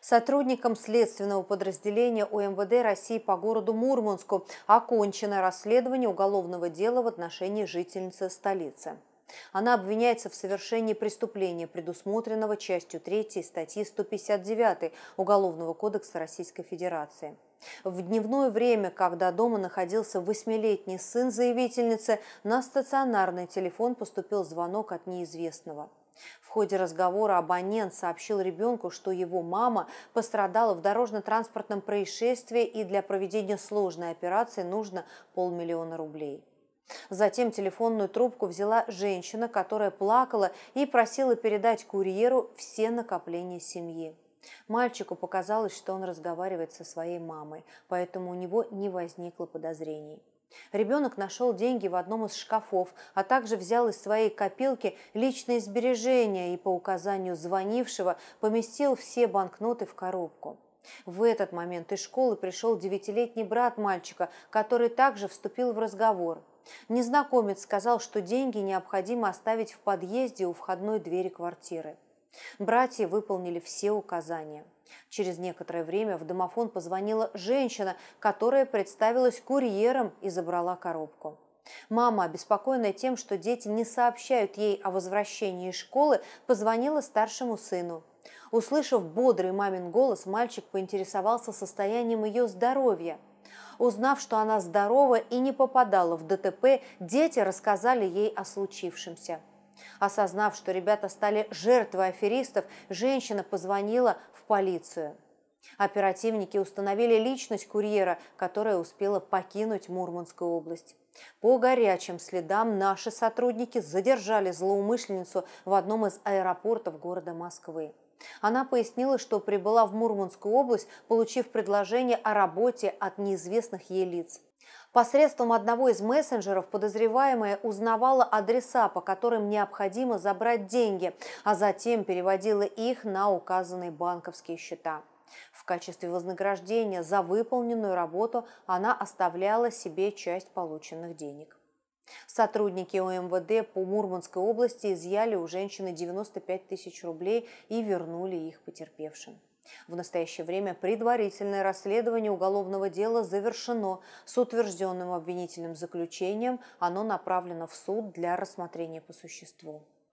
Сотрудникам следственного подразделения УМВД России по городу Мурманску окончено расследование уголовного дела в отношении жительницы столицы. Она обвиняется в совершении преступления, предусмотренного частью 3 статьи 159 Уголовного кодекса Российской Федерации. В дневное время, когда дома находился восьмилетний сын заявительницы, на стационарный телефон поступил звонок от неизвестного. В ходе разговора абонент сообщил ребенку, что его мама пострадала в дорожно-транспортном происшествии и для проведения сложной операции нужно полмиллиона рублей. Затем телефонную трубку взяла женщина, которая плакала и просила передать курьеру все накопления семьи. Мальчику показалось, что он разговаривает со своей мамой, поэтому у него не возникло подозрений. Ребенок нашел деньги в одном из шкафов, а также взял из своей копилки личные сбережения и по указанию звонившего поместил все банкноты в коробку. В этот момент из школы пришел девятилетний брат мальчика, который также вступил в разговор. Незнакомец сказал, что деньги необходимо оставить в подъезде у входной двери квартиры. Братья выполнили все указания. Через некоторое время в домофон позвонила женщина, которая представилась курьером и забрала коробку. Мама, обеспокоенная тем, что дети не сообщают ей о возвращении из школы, позвонила старшему сыну. Услышав бодрый мамин голос, мальчик поинтересовался состоянием ее здоровья. Узнав, что она здорова и не попадала в ДТП, дети рассказали ей о случившемся. Осознав, что ребята стали жертвой аферистов, женщина позвонила в полицию. Оперативники установили личность курьера, которая успела покинуть Мурманскую область. По горячим следам наши сотрудники задержали злоумышленницу в одном из аэропортов города Москвы. Она пояснила, что прибыла в Мурманскую область, получив предложение о работе от неизвестных ей лиц. Посредством одного из мессенджеров подозреваемая узнавала адреса, по которым необходимо забрать деньги, а затем переводила их на указанные банковские счета. В качестве вознаграждения за выполненную работу она оставляла себе часть полученных денег. Сотрудники ОМВД по Мурманской области изъяли у женщины 95 тысяч рублей и вернули их потерпевшим. В настоящее время предварительное расследование уголовного дела завершено. С утвержденным обвинительным заключением оно направлено в суд для рассмотрения по существу.